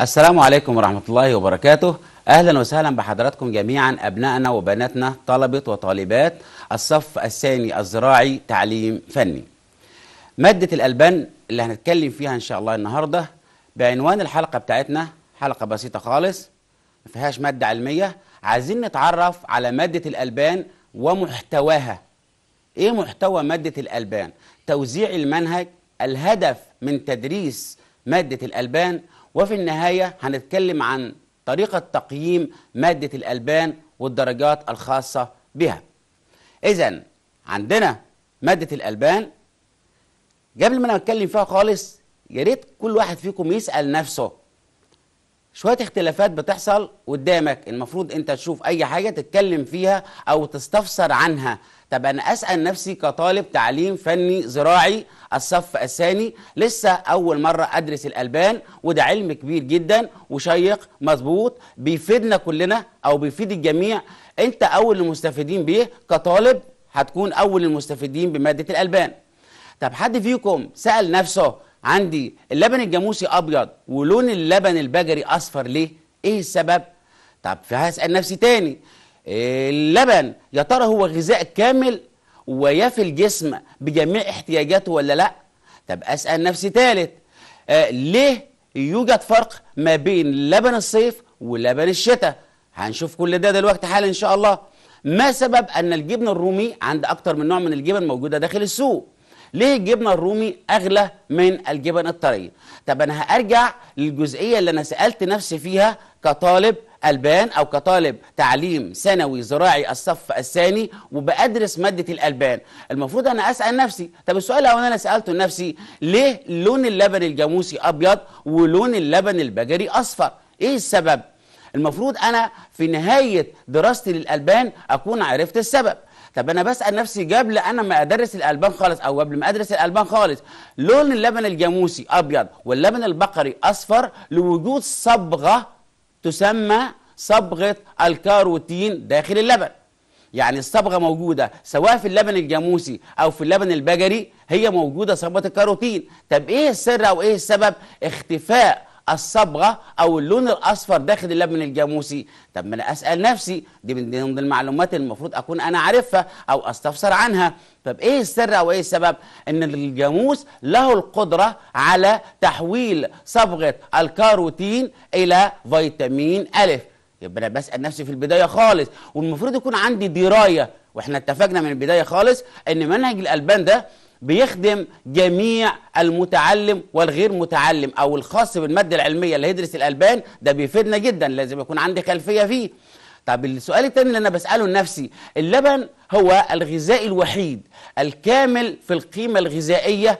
السلام عليكم ورحمة الله وبركاته أهلا وسهلا بحضراتكم جميعا أبنائنا وبناتنا طلبة وطالبات الصف الثاني الزراعي تعليم فني مادة الألبان اللي هنتكلم فيها إن شاء الله النهاردة بعنوان الحلقة بتاعتنا حلقة بسيطة خالص ما فيهاش مادة علمية عايزين نتعرف على مادة الألبان ومحتواها إيه محتوى مادة الألبان توزيع المنهج الهدف من تدريس مادة الألبان وفي النهاية هنتكلم عن طريقة تقييم مادة الألبان والدرجات الخاصة بها إذا عندنا مادة الألبان قبل ما نتكلم أتكلم فيها خالص يا ريت كل واحد فيكم يسأل نفسه شويه اختلافات بتحصل قدامك المفروض انت تشوف اي حاجه تتكلم فيها او تستفسر عنها طب انا اسال نفسي كطالب تعليم فني زراعي الصف الثاني لسه اول مره ادرس الالبان وده علم كبير جدا وشيق مظبوط بيفيدنا كلنا او بيفيد الجميع انت اول المستفيدين بيه كطالب هتكون اول المستفيدين بماده الالبان طب حد فيكم سال نفسه عندي اللبن الجاموسي ابيض ولون اللبن البجري اصفر ليه ايه السبب طب هسال نفسي تاني اللبن يا ترى هو غذاء كامل ويفي الجسم بجميع احتياجاته ولا لا طب اسال نفسي تالت آه، ليه يوجد فرق ما بين لبن الصيف ولبن الشتاء هنشوف كل ده دلوقتي حالا ان شاء الله ما سبب ان الجبن الرومي عند اكتر من نوع من الجبن موجوده داخل السوق ليه الجبنه الرومي اغلى من الجبن الطريه طب انا هارجع للجزئيه اللي انا سالت نفسي فيها كطالب البان او كطالب تعليم ثانوي زراعي الصف الثاني وبادرس ماده الالبان المفروض انا اسال نفسي طب السؤال هو انا سالته نفسي ليه لون اللبن الجاموسي ابيض ولون اللبن البجري اصفر ايه السبب المفروض انا في نهايه دراستي للالبان اكون عرفت السبب طب انا بسال نفسي قبل انا ما ادرس الالبان خالص او قبل ما ادرس الالبان خالص لون اللبن الجاموسي ابيض واللبن البقري اصفر لوجود صبغه تسمى صبغه الكاروتين داخل اللبن يعني الصبغه موجوده سواء في اللبن الجاموسي او في اللبن البجري هي موجوده صبغه الكاروتين طب ايه السر او ايه السبب اختفاء الصبغه او اللون الاصفر داخل اللبن الجاموسي طب ما انا اسال نفسي دي من ضمن المعلومات اللي المفروض اكون انا عارفها او استفسر عنها طب ايه السر او ايه السبب ان الجاموس له القدره على تحويل صبغه الكاروتين الى فيتامين الف يبقى انا بسال نفسي في البدايه خالص والمفروض يكون عندي درايه واحنا اتفقنا من البدايه خالص ان منهج الالبان ده بيخدم جميع المتعلم والغير متعلم او الخاص بالماده العلميه اللي هيدرس الالبان ده بيفيدنا جدا لازم يكون عندي خلفيه فيه طب السؤال الثاني اللي انا بساله لنفسي اللبن هو الغذاء الوحيد الكامل في القيمه الغذائيه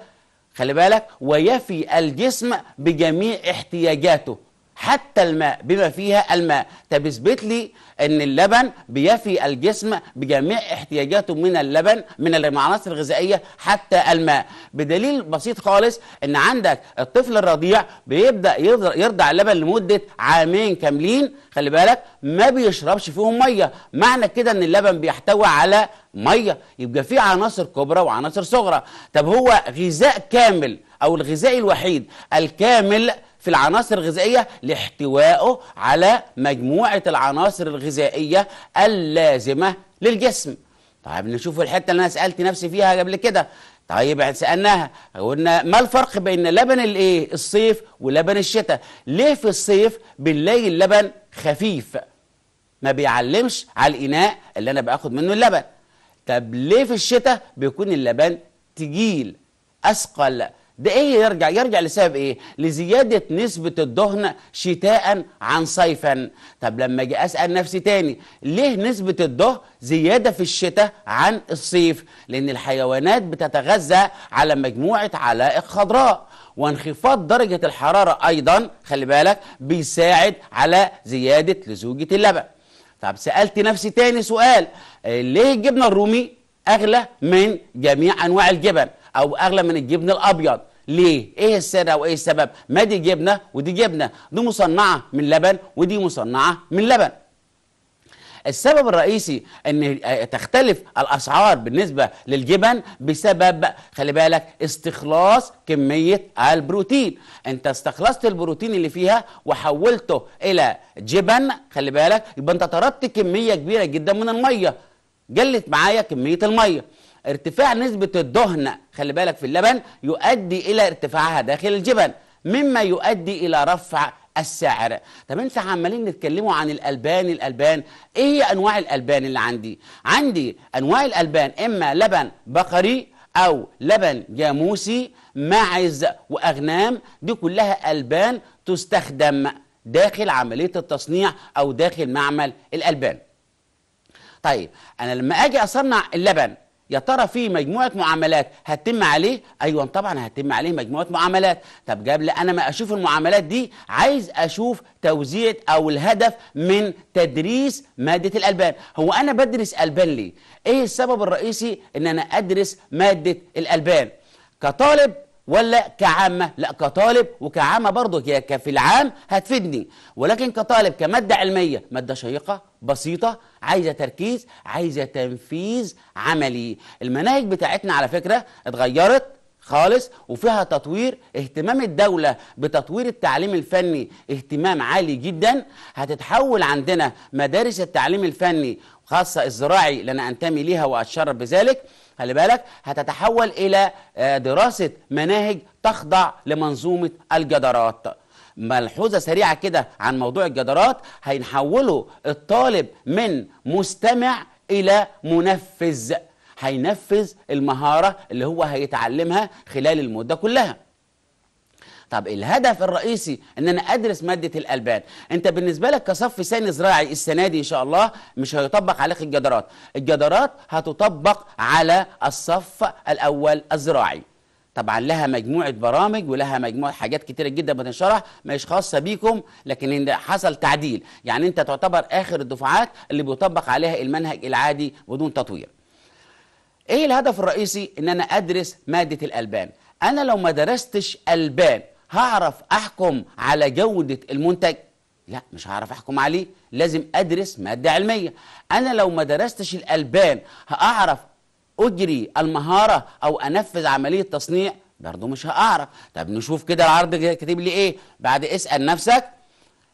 خلي بالك ويفي الجسم بجميع احتياجاته حتى الماء بما فيها الماء طب اثبت لي ان اللبن بيفي الجسم بجميع احتياجاته من اللبن من العناصر الغذائيه حتى الماء بدليل بسيط خالص ان عندك الطفل الرضيع بيبدا يرضع اللبن لمده عامين كاملين خلي بالك ما بيشربش فيهم ميه معنى كده ان اللبن بيحتوي على ميه يبقى في عناصر كبرى وعناصر صغرى طب هو غذاء كامل او الغذاء الوحيد الكامل في العناصر الغذائية لاحتوائه على مجموعة العناصر الغذائية اللازمة للجسم طيب نشوف الحتة اللي أنا سألت نفسي فيها قبل كده طيب سألناها قلنا ما الفرق بين لبن الايه الصيف ولبن الشتاء ليه في الصيف بنلاقي اللبن خفيف ما بيعلمش على الإناء اللي أنا باخد منه اللبن طب ليه في الشتاء بيكون اللبن تجيل أثقل ده ايه يرجع يرجع لسبب ايه لزياده نسبه الدهن شتاء عن صيفا طب لما اجي اسال نفسي تاني ليه نسبه الدهن زياده في الشتاء عن الصيف لان الحيوانات بتتغذى على مجموعه علائق خضراء وانخفاض درجه الحراره ايضا خلي بالك بيساعد على زياده لزوجه اللبن طب سالت نفسي تاني سؤال ليه الجبنه الرومي اغلى من جميع انواع الجبن او اغلى من الجبن الابيض ليه ايه السر او ايه السبب ما دي جبنه ودي جبنه دي مصنعه من لبن ودي مصنعه من لبن السبب الرئيسي ان تختلف الاسعار بالنسبه للجبن بسبب خلي بالك استخلاص كميه البروتين انت استخلصت البروتين اللي فيها وحولته الى جبن خلي بالك يبقى انت طردت كميه كبيره جدا من الميه قلت معايا كميه الميه ارتفاع نسبة الدهن خلي بالك في اللبن يؤدي إلى ارتفاعها داخل الجبن مما يؤدي إلى رفع السعر طب انت عمالين نتكلموا عن الالبان الالبان ايه هي انواع الالبان اللي عندي عندي انواع الالبان اما لبن بقري او لبن جاموسي ماعز واغنام دي كلها البان تستخدم داخل عمليه التصنيع او داخل معمل الالبان طيب انا لما اجي اصنع اللبن يا ترى في مجموعه معاملات هتتم عليه ايوه طبعا هتتم عليه مجموعه معاملات طب قبل انا ما اشوف المعاملات دي عايز اشوف توزيع او الهدف من تدريس ماده الالبان هو انا بدرس البان ليه ايه السبب الرئيسي ان انا ادرس ماده الالبان كطالب ولا كعامة لا كطالب وكعامة برضه هي كفي العام هتفيدني ولكن كطالب كمادة علمية مادة شيقة بسيطة عايزة تركيز عايزة تنفيذ عملي المناهج بتاعتنا على فكرة اتغيرت خالص وفيها تطوير اهتمام الدولة بتطوير التعليم الفني اهتمام عالي جدا هتتحول عندنا مدارس التعليم الفني خاصة الزراعي اللي أنا أنتمي ليها وأتشرف بذلك خلي بالك هتتحول إلى آه، دراسة مناهج تخضع لمنظومة الجدارات ملحوظة سريعة كده عن موضوع الجدارات هينحوله الطالب من مستمع إلى منفذ هينفذ المهارة اللي هو هيتعلمها خلال المدة كلها طب الهدف الرئيسي ان انا ادرس ماده الالبان انت بالنسبه لك كصف ثاني زراعي السنه دي ان شاء الله مش هيطبق عليك الجدارات الجدارات هتطبق على الصف الاول الزراعي طبعا لها مجموعه برامج ولها مجموعه حاجات كتيره جدا بتنشرح مش خاصه بيكم لكن ان حصل تعديل يعني انت تعتبر اخر الدفعات اللي بيطبق عليها المنهج العادي بدون تطوير ايه الهدف الرئيسي ان انا ادرس ماده الالبان انا لو ما درستش البان هعرف احكم على جوده المنتج لا مش هعرف احكم عليه لازم ادرس ماده علميه انا لو ما درستش الالبان هاعرف اجري المهاره او انفذ عمليه تصنيع برضه مش هاعرف طب نشوف كده العرض كاتب لي ايه بعد اسال نفسك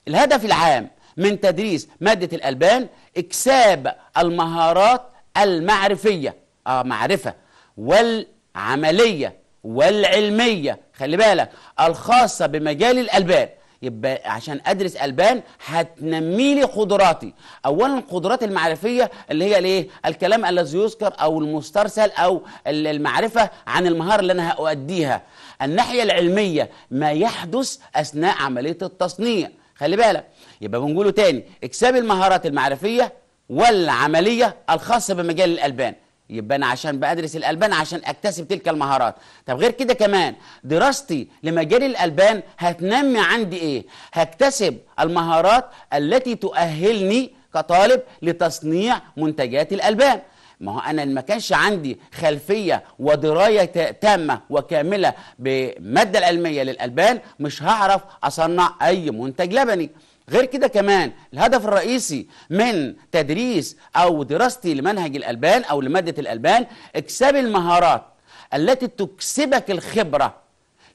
الهدف العام من تدريس ماده الالبان اكساب المهارات المعرفيه اه معرفه والعمليه والعلميه خلي بالك الخاصة بمجال الألبان يبقى عشان ادرس البان هتنمي لي قدراتي اولا القدرات المعرفيه اللي هي الايه الكلام الذي يذكر او المسترسل او المعرفه عن المهاره اللي انا هاديها الناحيه العلميه ما يحدث اثناء عمليه التصنيع خلي بالك يبقى بنقوله تاني اكساب المهارات المعرفيه والعمليه الخاصه بمجال الالبان يبقى انا عشان بدرس الالبان عشان اكتسب تلك المهارات طب غير كده كمان دراستي لمجال الالبان هتنمي عندي ايه هكتسب المهارات التي تؤهلني كطالب لتصنيع منتجات الالبان ما هو انا ما كانش عندي خلفيه ودرايه تامه وكامله بالماده العلميه للالبان مش هعرف اصنع اي منتج لبني غير كده كمان الهدف الرئيسي من تدريس أو دراستي لمنهج الألبان أو لمادة الألبان اكسب المهارات التي تكسبك الخبرة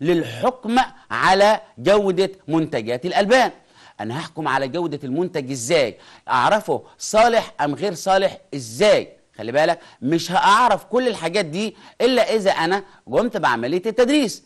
للحكم على جودة منتجات الألبان أنا هحكم على جودة المنتج إزاي أعرفه صالح أم غير صالح إزاي خلي بالك مش هعرف كل الحاجات دي إلا إذا أنا قمت بعملية التدريس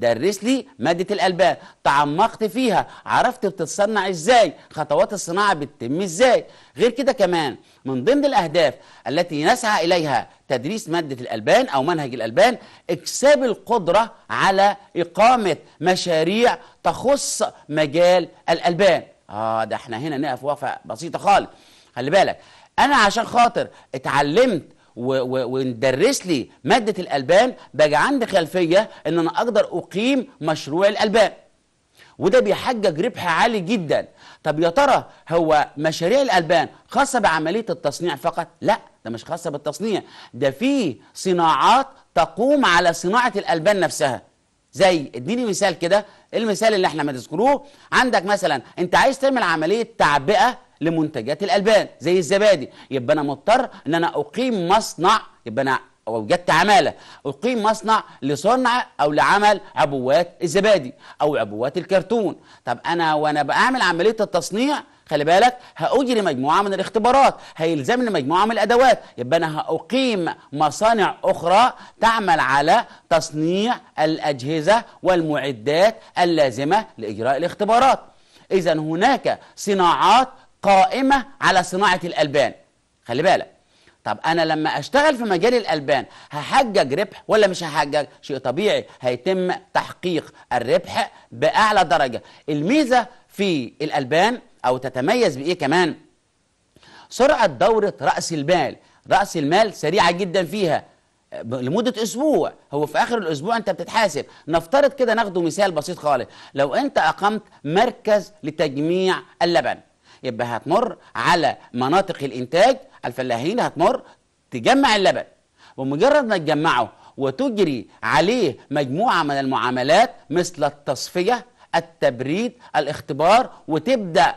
درس لي مادة الألبان تعمقت فيها عرفت بتتصنع إزاي خطوات الصناعة بتتم إزاي غير كده كمان من ضمن الأهداف التي نسعى إليها تدريس مادة الألبان أو منهج الألبان إكساب القدرة على إقامة مشاريع تخص مجال الألبان آه ده احنا هنا نقف وقفة بسيطة خالص خلي بالك أنا عشان خاطر اتعلمت وندرس لي ماده الالبان باجي عندي خلفيه ان انا اقدر اقيم مشروع الالبان وده بيحجج ربح عالي جدا طب يا ترى هو مشاريع الالبان خاصه بعمليه التصنيع فقط لا ده مش خاصه بالتصنيع ده في صناعات تقوم على صناعه الالبان نفسها زي اديني مثال كده المثال اللي احنا ما تذكروه عندك مثلا انت عايز تعمل عمليه تعبئه لمنتجات الالبان زي الزبادي يبقى انا مضطر ان انا اقيم مصنع يبقى انا اوجدت عماله اقيم مصنع لصنع او لعمل عبوات الزبادي او عبوات الكرتون طب انا وانا بعمل عمليه التصنيع خلي بالك هاجري مجموعه من الاختبارات هيلزمني مجموعه من الادوات يبقى انا هاقيم مصانع اخرى تعمل على تصنيع الاجهزه والمعدات اللازمه لاجراء الاختبارات اذا هناك صناعات قائمة على صناعة الألبان خلي بالك طب أنا لما أشتغل في مجال الألبان هحجج ربح ولا مش هحجج شيء طبيعي هيتم تحقيق الربح بأعلى درجة الميزة في الألبان أو تتميز بإيه كمان سرعة دورة رأس المال رأس المال سريعة جدا فيها لمدة أسبوع هو في آخر الأسبوع أنت بتتحاسب نفترض كده ناخده مثال بسيط خالص لو أنت أقمت مركز لتجميع اللبن يبقى هتمر على مناطق الانتاج الفلاحين هتمر تجمع اللبن ومجرد ما تجمعه وتجري عليه مجموعه من المعاملات مثل التصفيه التبريد الاختبار وتبدا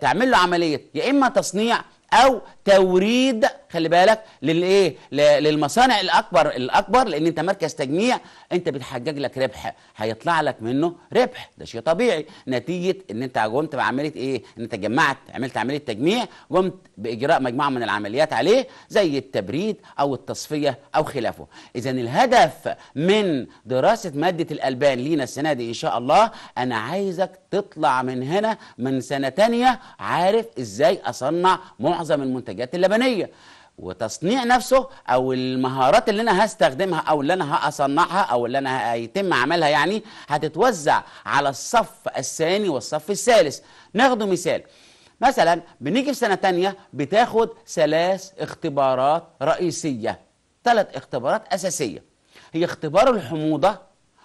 تعمل له عمليه يا اما تصنيع او توريد خلي بالك للايه للمصانع الاكبر الاكبر لان انت مركز تجميع انت بتحجج لك ربح هيطلع لك منه ربح ده شيء طبيعي نتيجه ان انت قمت بعمليه ايه ان انت جمعت عملت عمليه تجميع قمت باجراء مجموعه من العمليات عليه زي التبريد او التصفيه او خلافه اذا الهدف من دراسه ماده الالبان لينا السنه دي ان شاء الله انا عايزك تطلع من هنا من سنه تانية عارف ازاي اصنع معظم المنتجات المنتجات اللبنيه وتصنيع نفسه او المهارات اللي انا هستخدمها او اللي انا هصنعها او اللي انا هيتم عملها يعني هتتوزع على الصف الثاني والصف الثالث ناخده مثال مثلا بنيجي في سنه تانية بتاخد ثلاث اختبارات رئيسيه ثلاث اختبارات اساسيه هي اختبار الحموضه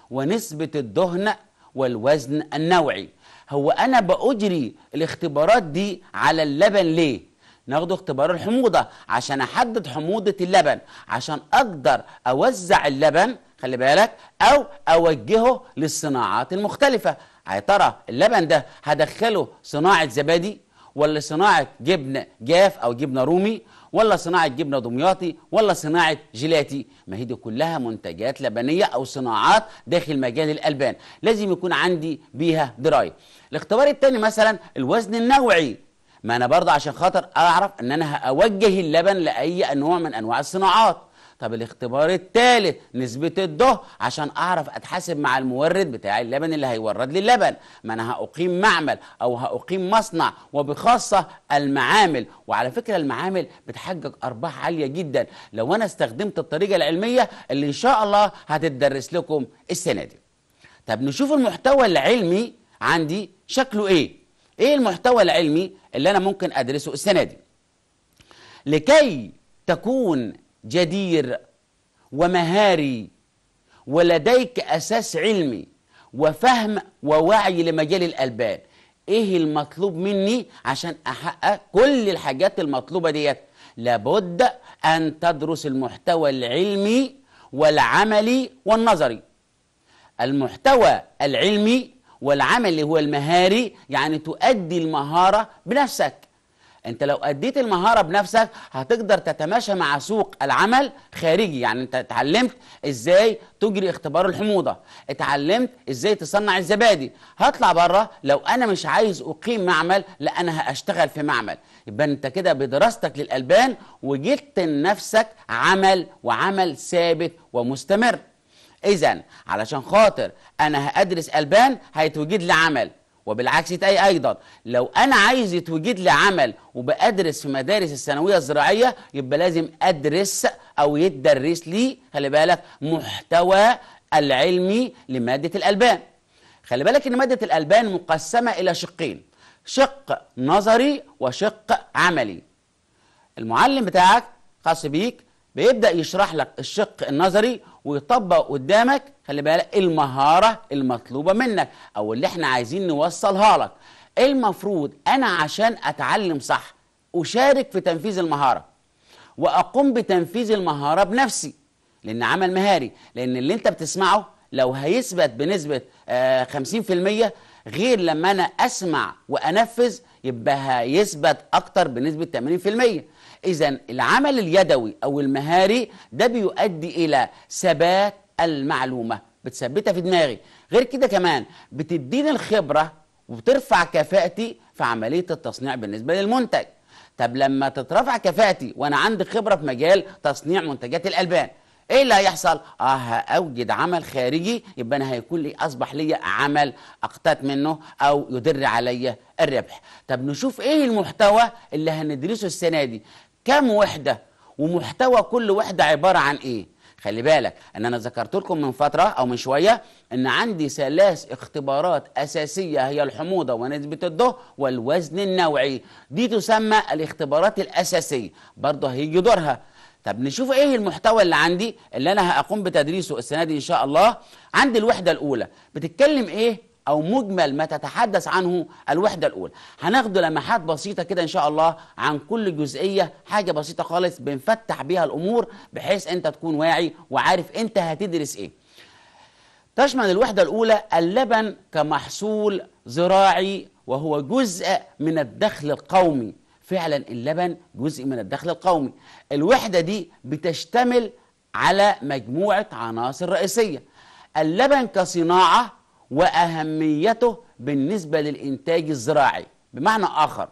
ونسبه الدهن والوزن النوعي هو انا باجري الاختبارات دي على اللبن ليه ناخده اختبار الحموضة عشان أحدد حموضة اللبن عشان أقدر أوزع اللبن خلي بالك أو أوجهه للصناعات المختلفة يا ترى اللبن ده هدخله صناعة زبادي ولا صناعة جبن جاف أو جبنة رومي ولا صناعة جبنة دمياطي ولا صناعة جيلاتي ما هي دي كلها منتجات لبنية أو صناعات داخل مجال الألبان لازم يكون عندي بيها دراية الاختبار التاني مثلا الوزن النوعي ما انا برضه عشان خاطر اعرف ان انا هاوجه اللبن لاي نوع من انواع الصناعات طب الاختبار الثالث نسبة الضه عشان أعرف أتحاسب مع المورد بتاع اللبن اللي هيورد لي اللبن ما أنا هأقيم معمل أو هأقيم مصنع وبخاصة المعامل وعلى فكرة المعامل بتحقق أرباح عالية جدا لو أنا استخدمت الطريقة العلمية اللي إن شاء الله هتدرس لكم السنة دي طب نشوف المحتوى العلمي عندي شكله إيه ايه المحتوى العلمي اللي انا ممكن ادرسه السنه دي لكي تكون جدير ومهاري ولديك اساس علمي وفهم ووعي لمجال الالبان ايه المطلوب مني عشان احقق كل الحاجات المطلوبه ديت لابد ان تدرس المحتوى العلمي والعملي والنظري المحتوى العلمي والعمل اللي هو المهاري يعني تؤدي المهارة بنفسك انت لو اديت المهاره بنفسك هتقدر تتماشى مع سوق العمل خارجي يعني انت اتعلمت ازاي تجري اختبار الحموضه اتعلمت ازاي تصنع الزبادي هطلع بره لو انا مش عايز اقيم معمل لا انا هاشتغل في معمل يبقى انت كده بدراستك للالبان وجدت لنفسك عمل وعمل ثابت ومستمر اذا علشان خاطر انا هادرس البان هيتوجد لي عمل وبالعكس تاي ايضا لو انا عايز يتوجد لي عمل وبادرس في مدارس الثانويه الزراعيه يبقى لازم ادرس او يدرس لي خلي بالك محتوى العلمي لماده الالبان خلي بالك ان ماده الالبان مقسمه الى شقين شق نظري وشق عملي المعلم بتاعك خاص بيك بيبدا يشرح لك الشق النظري ويطبق قدامك خلي بالك المهارة المطلوبة منك أو اللي احنا عايزين نوصلها لك المفروض أنا عشان أتعلم صح أشارك في تنفيذ المهارة وأقوم بتنفيذ المهارة بنفسي لأن عمل مهاري لأن اللي أنت بتسمعه لو هيثبت بنسبة 50% آه، غير لما أنا أسمع وأنفذ يبقى هيثبت أكتر بنسبة 80% إذا العمل اليدوي أو المهاري ده بيؤدي إلى ثبات المعلومة بتثبتها في دماغي غير كده كمان بتديني الخبرة وبترفع كفاءتي في عملية التصنيع بالنسبة للمنتج طب لما تترفع كفاءتي وأنا عندي خبرة في مجال تصنيع منتجات الألبان ايه اللي هيحصل؟ اه هاوجد عمل خارجي يبقى انا هيكون لي اصبح لي عمل اقتات منه او يدر عليا الربح. طب نشوف ايه المحتوى اللي هندرسه السنه دي كام وحدة ومحتوى كل وحدة عبارة عن إيه خلي بالك ان انا ذكرت لكم من فتره او من شويه ان عندي ثلاث اختبارات اساسيه هي الحموضه ونسبه الضوء والوزن النوعي دي تسمى الاختبارات الاساسيه برضه هيجي دورها طب نشوف ايه المحتوى اللي عندي اللي انا هقوم بتدريسه السنه دي ان شاء الله عندي الوحده الاولى بتتكلم ايه أو مجمل ما تتحدث عنه الوحدة الأولى هناخد لمحات بسيطة كده إن شاء الله عن كل جزئية حاجة بسيطة خالص بنفتح بيها الأمور بحيث أنت تكون واعي وعارف أنت هتدرس إيه تشمل الوحدة الأولى اللبن كمحصول زراعي وهو جزء من الدخل القومي فعلا اللبن جزء من الدخل القومي الوحدة دي بتشتمل على مجموعة عناصر رئيسية اللبن كصناعة وأهميته بالنسبة للإنتاج الزراعي بمعنى آخر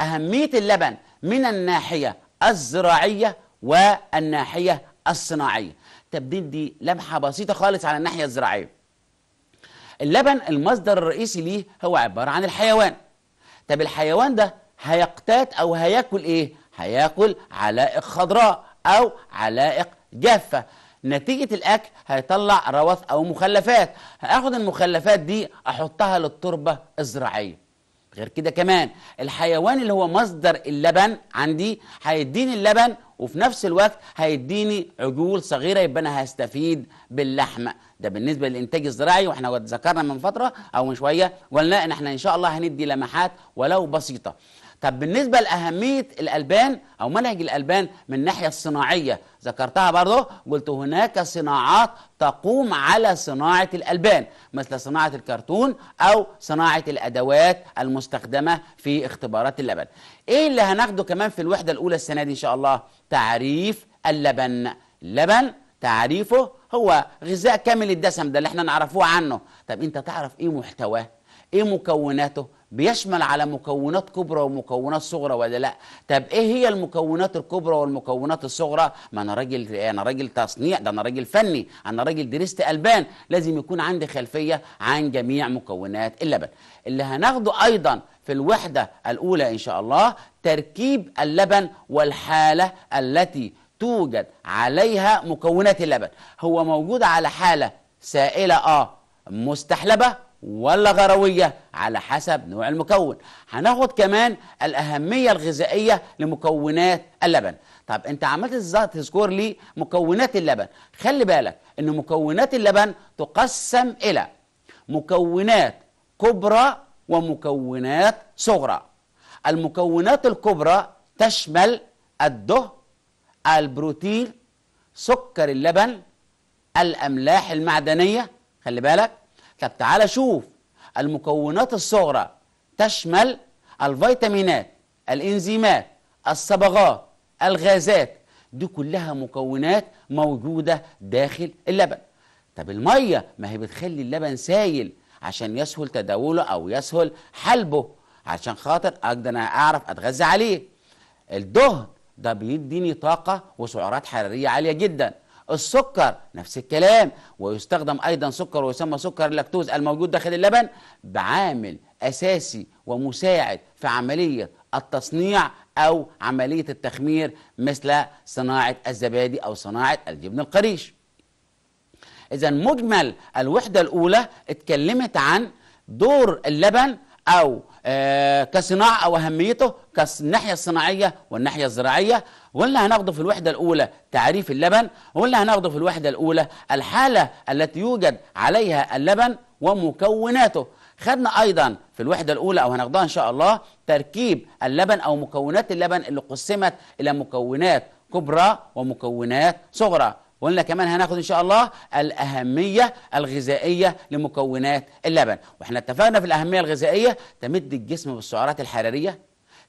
أهمية اللبن من الناحية الزراعية والناحية الصناعية طب دي لمحة بسيطة خالص على الناحية الزراعية اللبن المصدر الرئيسي ليه هو عبارة عن الحيوان طب الحيوان ده هيقتات أو هياكل إيه؟ هياكل علائق خضراء أو علائق جافة نتيجة الأكل هيطلع رواث أو مخلفات هاخد المخلفات دي أحطها للتربة الزراعية غير كده كمان الحيوان اللي هو مصدر اللبن عندي هيديني اللبن وفي نفس الوقت هيديني عجول صغيره يبقى انا هستفيد باللحمه ده بالنسبه للانتاج الزراعي واحنا ذكرنا من فتره او من شويه قلنا ان احنا ان شاء الله هندي لمحات ولو بسيطه طب بالنسبة لأهمية الألبان أو منهج الألبان من الناحية الصناعية ذكرتها برضه قلت هناك صناعات تقوم على صناعة الألبان مثل صناعة الكرتون أو صناعة الأدوات المستخدمة في اختبارات اللبن إيه اللي هناخده كمان في الوحدة الأولى السنة دي إن شاء الله تعريف اللبن اللبن تعريفه هو غذاء كامل الدسم ده اللي احنا نعرفوه عنه طب انت تعرف ايه محتواه ايه مكوناته بيشمل على مكونات كبرى ومكونات صغرى ولا لا طب ايه هي المكونات الكبرى والمكونات الصغرى ما انا راجل انا راجل تصنيع ده انا راجل فني انا راجل درست البان لازم يكون عندي خلفيه عن جميع مكونات اللبن اللي هناخده ايضا في الوحده الاولى ان شاء الله تركيب اللبن والحاله التي توجد عليها مكونات اللبن هو موجود على حاله سائله اه مستحلبه ولا غروية على حسب نوع المكون هناخد كمان الأهمية الغذائية لمكونات اللبن طب انت عملت ازاي تذكر لي مكونات اللبن خلي بالك ان مكونات اللبن تقسم الى مكونات كبرى ومكونات صغرى المكونات الكبرى تشمل الدهن البروتين سكر اللبن الاملاح المعدنيه خلي بالك طب تعالى شوف المكونات الصغرى تشمل الفيتامينات الانزيمات الصبغات الغازات دي كلها مكونات موجودة داخل اللبن طب المية ما هي بتخلي اللبن سايل عشان يسهل تداوله أو يسهل حلبه عشان خاطر أقدر أنا أعرف أتغذى عليه الدهن ده بيديني طاقة وسعرات حرارية عالية جدا السكر نفس الكلام ويستخدم أيضا سكر ويسمى سكر اللاكتوز الموجود داخل اللبن بعامل أساسي ومساعد في عملية التصنيع أو عملية التخمير مثل صناعة الزبادي أو صناعة الجبن القريش إذا مجمل الوحدة الأولى اتكلمت عن دور اللبن أو آه، كصناعة أو أهميته كالناحية الصناعية والناحية الزراعية ولا هناخده في الوحدة الأولى تعريف اللبن ولا هناخده في الوحدة الأولى الحالة التي يوجد عليها اللبن ومكوناته خدنا ايضا في الوحده الاولى او هناخدها ان شاء الله تركيب اللبن او مكونات اللبن اللي قسمت الى مكونات كبرى ومكونات صغرى وقلنا كمان هناخد ان شاء الله الاهميه الغذائيه لمكونات اللبن واحنا اتفقنا في الاهميه الغذائيه تمد الجسم بالسعرات الحراريه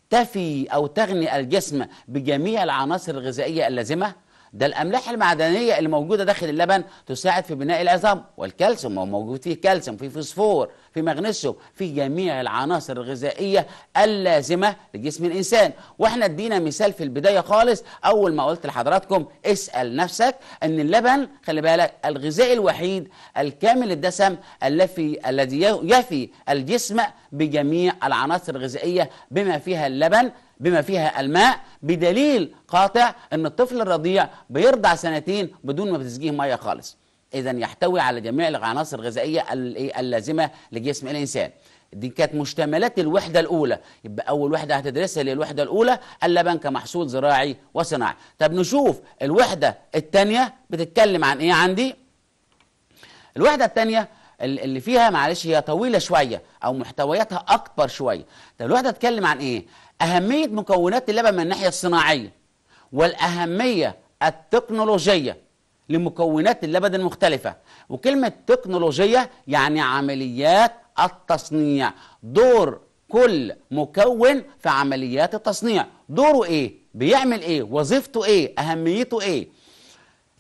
تفي او تغني الجسم بجميع العناصر الغذائيه اللازمه ده الاملاح المعدنيه اللي موجوده داخل اللبن تساعد في بناء العظام والكالسيوم هو موجود فيه كالسيوم فيه فوسفور في مغنيسيوم في جميع العناصر الغذائيه اللازمه لجسم الانسان واحنا ادينا مثال في البدايه خالص اول ما قلت لحضراتكم اسال نفسك ان اللبن خلي بالك الغذاء الوحيد الكامل الدسم الذي الذي يفي الجسم بجميع العناصر الغذائيه بما فيها اللبن بما فيها الماء بدليل قاطع ان الطفل الرضيع بيرضع سنتين بدون ما بتسقيه ميه خالص اذا يحتوي على جميع العناصر الغذائيه إيه، اللازمه لجسم الانسان دي كانت مشتملات الوحده الاولى يبقى اول وحده هتدرسها اللي الوحده الاولى اللبن كمحصول زراعي وصناعي طب نشوف الوحده الثانيه بتتكلم عن ايه عندي الوحده الثانيه اللي فيها معلش هي طويله شويه او محتوياتها اكبر شويه طب الوحده تتكلم عن ايه اهميه مكونات اللبن من الناحيه الصناعيه والاهميه التكنولوجيه لمكونات اللبن المختلفة وكلمة تكنولوجية يعني عمليات التصنيع دور كل مكون في عمليات التصنيع دوره ايه بيعمل ايه وظيفته ايه اهميته ايه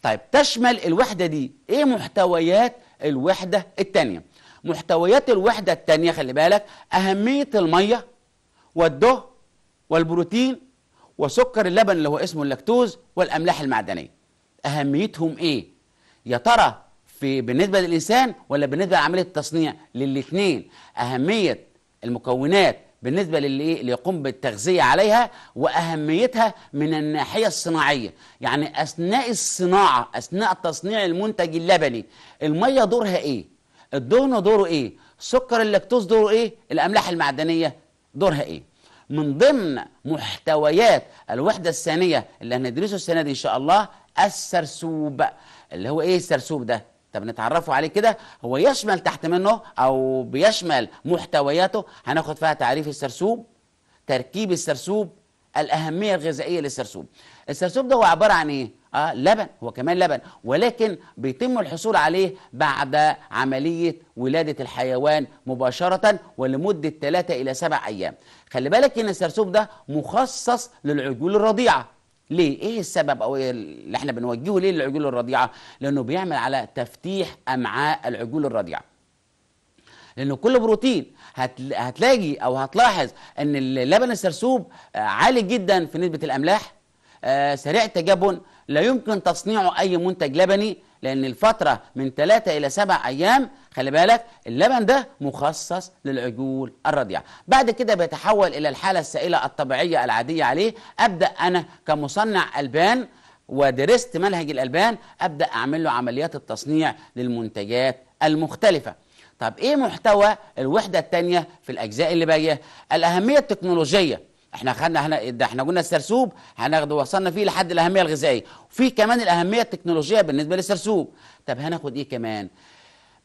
طيب تشمل الوحدة دي ايه محتويات الوحدة التانية محتويات الوحدة التانية خلي بالك اهمية المية والدهن والبروتين وسكر اللبن اللي هو اسمه اللاكتوز والاملاح المعدنيه اهميتهم ايه يا ترى في بالنسبه للانسان ولا بالنسبه لعمليه التصنيع للاثنين اهميه المكونات بالنسبه للي اللي يقوم بالتغذيه عليها واهميتها من الناحيه الصناعيه يعني اثناء الصناعه اثناء تصنيع المنتج اللبني الميه دورها ايه الدهن دوره ايه سكر اللاكتوز دوره ايه الاملاح المعدنيه دورها ايه من ضمن محتويات الوحده الثانيه اللي هندرسه السنه دي ان شاء الله السرسوب اللي هو ايه السرسوب ده طب نتعرفوا عليه كده هو يشمل تحت منه او بيشمل محتوياته هناخد فيها تعريف السرسوب تركيب السرسوب الاهميه الغذائيه للسرسوب السرسوب ده هو عباره عن ايه آه لبن هو كمان لبن ولكن بيتم الحصول عليه بعد عملية ولادة الحيوان مباشرة ولمدة 3 إلى 7 أيام خلي بالك إن السرسوب ده مخصص للعجول الرضيعة ليه؟ ايه السبب او إيه اللي احنا بنوجهه ليه للعجول الرضيعه؟ لانه بيعمل على تفتيح امعاء العجول الرضيعه. لانه كل بروتين هتلاقي او هتلاحظ ان اللبن السرسوب آه، عالي جدا في نسبه الاملاح آه، سريع التجبن لا يمكن تصنيعه اي منتج لبني لأن الفترة من ثلاثة إلى سبع أيام خلي بالك اللبن ده مخصص للعجول الرضيعة بعد كده بيتحول إلى الحالة السائلة الطبيعية العادية عليه أبدأ أنا كمصنع ألبان ودرست منهج الألبان أبدأ أعمل له عمليات التصنيع للمنتجات المختلفة طب إيه محتوى الوحدة الثانية في الأجزاء اللي باية الأهمية التكنولوجية احنا خدنا احنا ده احنا قلنا السرسوب هناخده وصلنا فيه لحد الاهميه الغذائيه وفي كمان الاهميه التكنولوجيه بالنسبه للسرسوب طب هناخد ايه كمان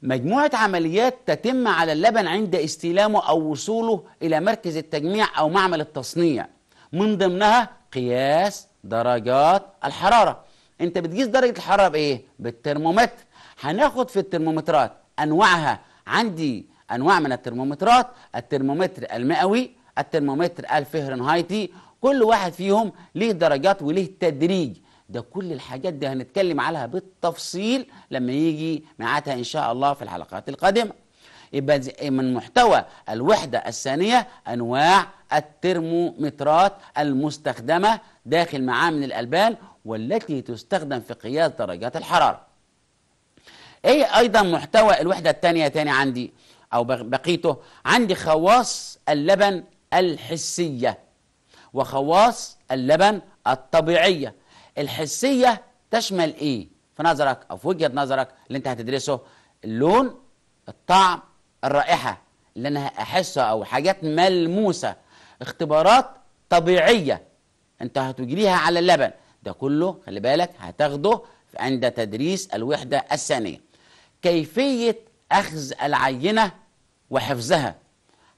مجموعه عمليات تتم على اللبن عند استلامه او وصوله الى مركز التجميع او معمل التصنيع من ضمنها قياس درجات الحراره انت بتقيس درجه الحراره بايه بالترمومتر هناخد في الترمومترات انواعها عندي انواع من الترمومترات الترمومتر المئوي الترمومتر الفهرنهايتي كل واحد فيهم ليه درجات وليه تدريج ده كل الحاجات دي هنتكلم عليها بالتفصيل لما يجي ميعادها ان شاء الله في الحلقات القادمه يبقى من محتوى الوحدة الثانية أنواع الترمومترات المستخدمة داخل معامل الألبان والتي تستخدم في قياس درجات الحرارة ايه ايضا محتوى الوحدة الثانية تاني عندي او بقيته عندي خواص اللبن الحسية وخواص اللبن الطبيعية الحسية تشمل إيه؟ في نظرك أو في وجهة نظرك اللي أنت هتدرسه اللون الطعم الرائحة اللي أنا أحسها أو حاجات ملموسة اختبارات طبيعية أنت هتجريها على اللبن ده كله خلي بالك هتاخده عند تدريس الوحدة الثانية كيفية أخذ العينة وحفظها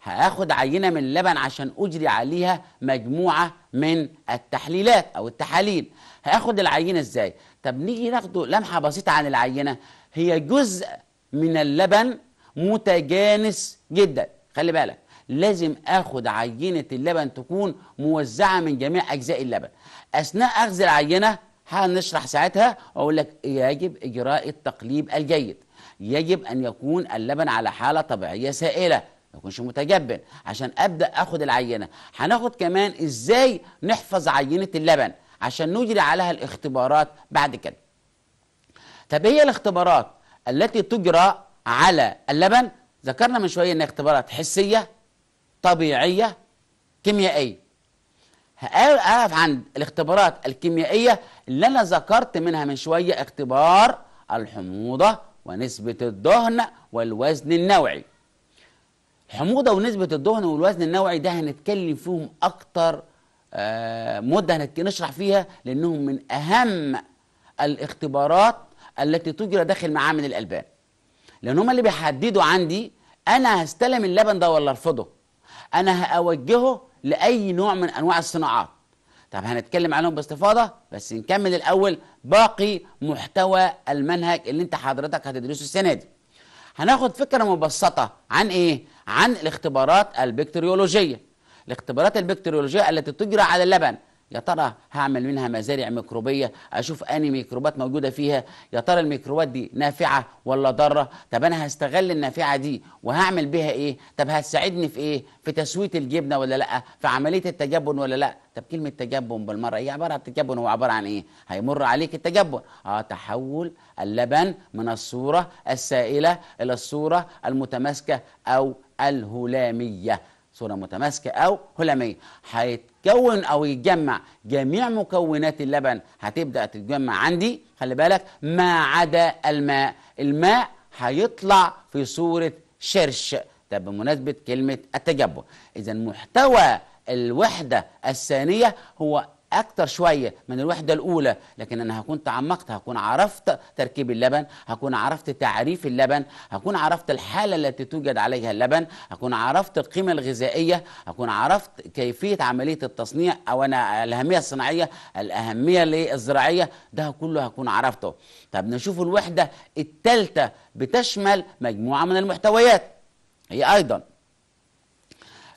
هاخد عينة من اللبن عشان أجري عليها مجموعة من التحليلات أو التحاليل هاخد العينة إزاي؟ طب نيجي ناخد لمحة بسيطة عن العينة هي جزء من اللبن متجانس جدا خلي بالك لازم اخد عينه اللبن تكون موزعه من جميع اجزاء اللبن اثناء اخذ العينه هنشرح ساعتها واقول لك يجب اجراء التقليب الجيد يجب ان يكون اللبن على حاله طبيعيه سائله ما يكونش متجبن عشان ابدا اخد العينه هناخد كمان ازاي نحفظ عينه اللبن عشان نجري عليها الاختبارات بعد كده طب هي الاختبارات التي تجرى على اللبن ذكرنا من شويه ان اختبارات حسيه طبيعيه كيميائيه هقف عند الاختبارات الكيميائيه اللي انا ذكرت منها من شويه اختبار الحموضه ونسبه الدهن والوزن النوعي حموضة ونسبة الدهن والوزن النوعي ده هنتكلم فيهم أكتر آه، مدة هنشرح فيها لأنهم من أهم الاختبارات التي تجرى داخل معامل الألبان لأن هم اللي بيحددوا عندي أنا هستلم اللبن ده ولا أرفضه أنا هأوجهه لأي نوع من أنواع الصناعات طب هنتكلم عنهم باستفاضة بس نكمل الأول باقي محتوى المنهج اللي انت حضرتك هتدرسه السنة دي هناخد فكرة مبسطة عن ايه عن الاختبارات البكتيريولوجية الاختبارات البكتيريولوجية التي تجرى على اللبن يا ترى هعمل منها مزارع ميكروبيه اشوف اني ميكروبات موجوده فيها يا ترى الميكروبات دي نافعه ولا ضاره طب انا هستغل النافعه دي وهعمل بها ايه طب هتساعدني في ايه في تسويه الجبنه ولا لا في عمليه التجبن ولا لا طب كلمه تجبن بالمره هي عباره عن التجبن هو عباره عن ايه هيمر عليك التجبن اه تحول اللبن من الصوره السائله الى الصوره المتماسكه او الهلامية صورة متماسكة أو هلامية هيتكون أو يتجمع جميع مكونات اللبن هتبدأ تتجمع عندي خلي بالك ما عدا الماء الماء هيطلع في صورة شرش ده بمناسبة كلمة التجبر إذا محتوى الوحدة الثانية هو اكتر شويه من الوحده الاولى لكن انا هكون تعمقت هكون عرفت تركيب اللبن هكون عرفت تعريف اللبن هكون عرفت الحاله التي توجد عليها اللبن هكون عرفت القيمه الغذائيه هكون عرفت كيفيه عمليه التصنيع او انا الاهميه الصناعيه الاهميه للزراعيه ده كله هكون عرفته طب نشوف الوحده الثالثه بتشمل مجموعه من المحتويات هي ايضا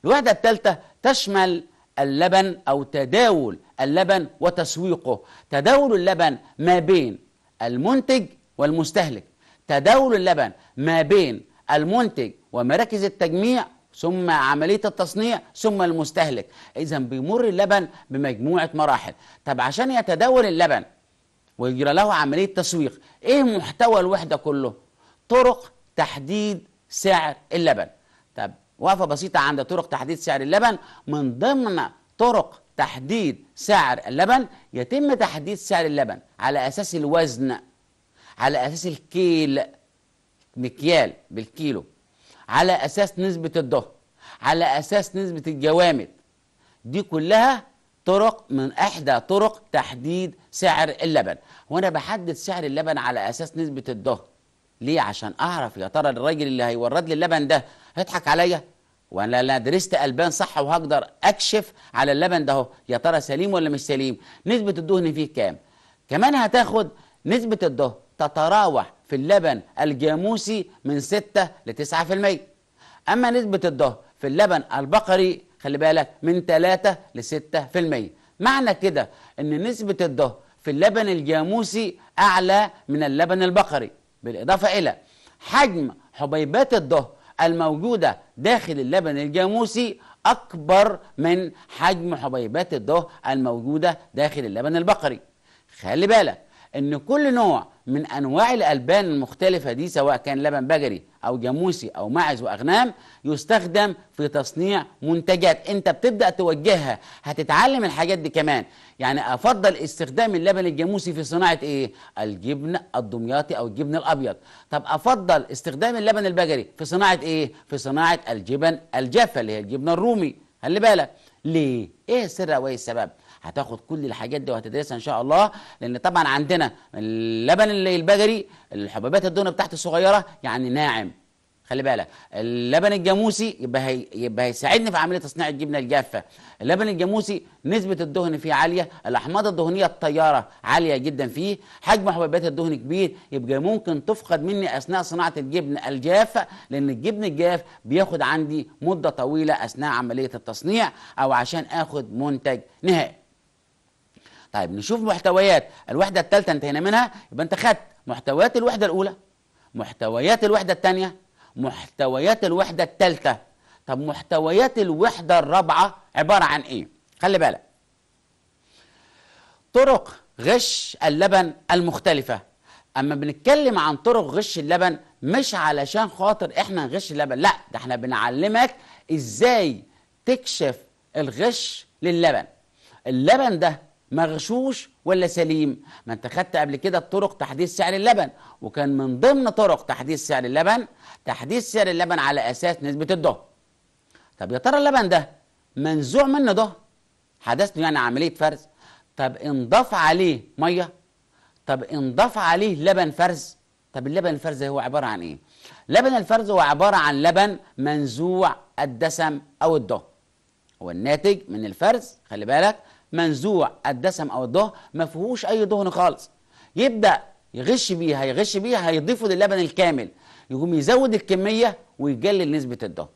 الوحده الثالثه تشمل اللبن او تداول اللبن وتسويقه تداول اللبن ما بين المنتج والمستهلك تداول اللبن ما بين المنتج ومراكز التجميع ثم عملية التصنيع ثم المستهلك إذا بيمر اللبن بمجموعة مراحل طب عشان يتداول اللبن ويجرى له عملية تسويق إيه محتوى الوحدة كله طرق تحديد سعر اللبن طب وقفة بسيطة عند طرق تحديد سعر اللبن من ضمن طرق تحديد سعر اللبن يتم تحديد سعر اللبن على أساس الوزن على أساس الكيل مكيال بالكيلو على أساس نسبة الضهر على أساس نسبة الجوامد دي كلها طرق من إحدى طرق تحديد سعر اللبن وأنا بحدد سعر اللبن على أساس نسبة الضهر ليه عشان أعرف يا ترى الراجل اللي هيورد لي اللبن ده هيضحك عليا وانا لا درست البان صح وهقدر اكشف على اللبن ده يا ترى سليم ولا مش سليم نسبه الدهن فيه كام كمان هتاخد نسبه الدهن تتراوح في اللبن الجاموسي من 6 ل 9% اما نسبه الدهن في اللبن البقري خلي بالك من 3 ل 6% معنى كده ان نسبه الدهن في اللبن الجاموسي اعلى من اللبن البقري بالاضافه الى حجم حبيبات الدهن الموجودة داخل اللبن الجاموسي أكبر من حجم حبيبات الضوء الموجودة داخل اللبن البقري خلي بالك إن كل نوع من أنواع الألبان المختلفة دي سواء كان لبن بجري أو جاموسي أو ماعز وأغنام يستخدم في تصنيع منتجات أنت بتبدأ توجهها هتتعلم الحاجات دي كمان يعني أفضل استخدام اللبن الجاموسي في صناعة إيه؟ الجبن الدمياطي أو الجبن الأبيض طب أفضل استخدام اللبن البجري في صناعة إيه؟ في صناعة الجبن الجافة اللي هي الجبن الرومي خلي بالك ليه؟ إيه السر ايه السبب؟ هتاخد كل الحاجات دي وهتدرسها ان شاء الله لان طبعا عندنا اللبن البقري الحبوبات الدهن بتاعته صغيره يعني ناعم خلي بالك اللبن الجاموسي يبقى هي... يبقى هيساعدني في عمليه تصنيع الجبنه الجافه اللبن الجاموسي نسبه الدهن فيه عاليه الاحماض الدهنيه الطياره عاليه جدا فيه حجم حبيبات الدهن كبير يبقى ممكن تفقد مني اثناء صناعه الجبن الجاف لان الجبن الجاف بياخد عندي مده طويله اثناء عمليه التصنيع او عشان اخد منتج نهائي طيب نشوف محتويات الوحدة الثالثة انتهينا منها يبقى انت خدت محتويات الوحدة الأولى محتويات الوحدة الثانية محتويات الوحدة الثالثة طب محتويات الوحدة الرابعة عبارة عن ايه؟ خلي بالك طرق غش اللبن المختلفة اما بنتكلم عن طرق غش اللبن مش علشان خاطر احنا نغش اللبن لا ده احنا بنعلمك ازاي تكشف الغش للبن اللبن ده مغشوش ولا سليم ما انت خدت قبل كده طرق تحديث سعر اللبن وكان من ضمن طرق تحديث سعر اللبن تحديث سعر اللبن على اساس نسبه الضهر طب يا ترى اللبن ده منزوع منه دهن حدث له يعني عمليه فرز طب انضاف عليه ميه طب انضاف عليه لبن فرز طب اللبن الفرز هو عباره عن ايه لبن الفرز هو عباره عن لبن منزوع الدسم او الضهر هو الناتج من الفرز خلي بالك منزوع الدسم او الدهن ما فيهوش اي دهن خالص يبدا يغش بيها يغش بيها هيضيفه للبن الكامل يقوم يزود الكميه ويقلل نسبه الدهن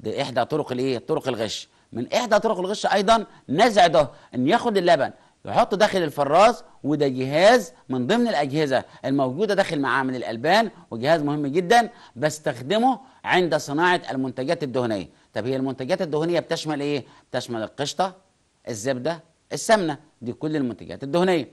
دي احدى طرق الايه طرق الغش من احدى طرق الغش ايضا نزع ده ان ياخد اللبن يحطه داخل الفراز وده جهاز من ضمن الاجهزه الموجوده داخل معامل الالبان وجهاز مهم جدا بستخدمه عند صناعه المنتجات الدهنيه طب هي المنتجات الدهنيه بتشمل ايه بتشمل القشطه الزبدة السمنة دي كل المنتجات الدهنية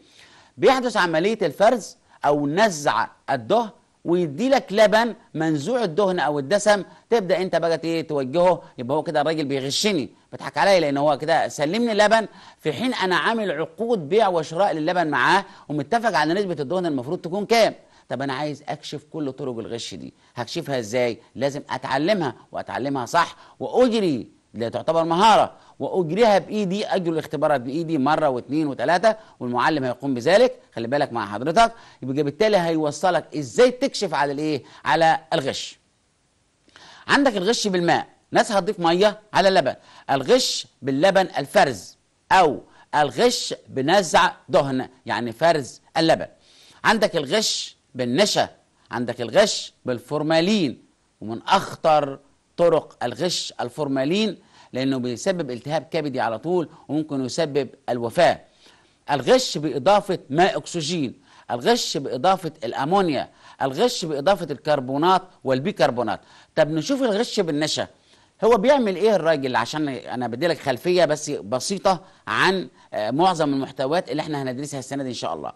بيحدث عملية الفرز أو نزع الدهن ويدي لك لبن منزوع الدهن او الدسم تبدا انت بقى توجهه يبقى هو كده الراجل بيغشني بيضحك عليا لان هو كده سلمني لبن في حين انا عامل عقود بيع وشراء للبن معاه ومتفق على نسبه الدهن المفروض تكون كام طب انا عايز اكشف كل طرق الغش دي هكشفها ازاي لازم اتعلمها واتعلمها صح واجري اللي تعتبر مهارة وأجريها بإيدي أجري الاختبارات بإيدي مرة واثنين وثلاثة والمعلم هيقوم بذلك خلي بالك مع حضرتك يبقى بالتالي هيوصلك إزاي تكشف على الإيه؟ على الغش عندك الغش بالماء ناس هتضيف مية على اللبن الغش باللبن الفرز أو الغش بنزع دهن يعني فرز اللبن عندك الغش بالنشا عندك الغش بالفورمالين ومن أخطر طرق الغش الفورمالين لانه بيسبب التهاب كبدي على طول وممكن يسبب الوفاه الغش باضافه ماء اكسجين الغش باضافه الامونيا الغش باضافه الكربونات والبيكربونات طب نشوف الغش بالنشا هو بيعمل ايه الراجل عشان انا بدي لك خلفيه بس بسيطه عن آه، معظم المحتويات اللي احنا هندرسها السنه دي ان شاء الله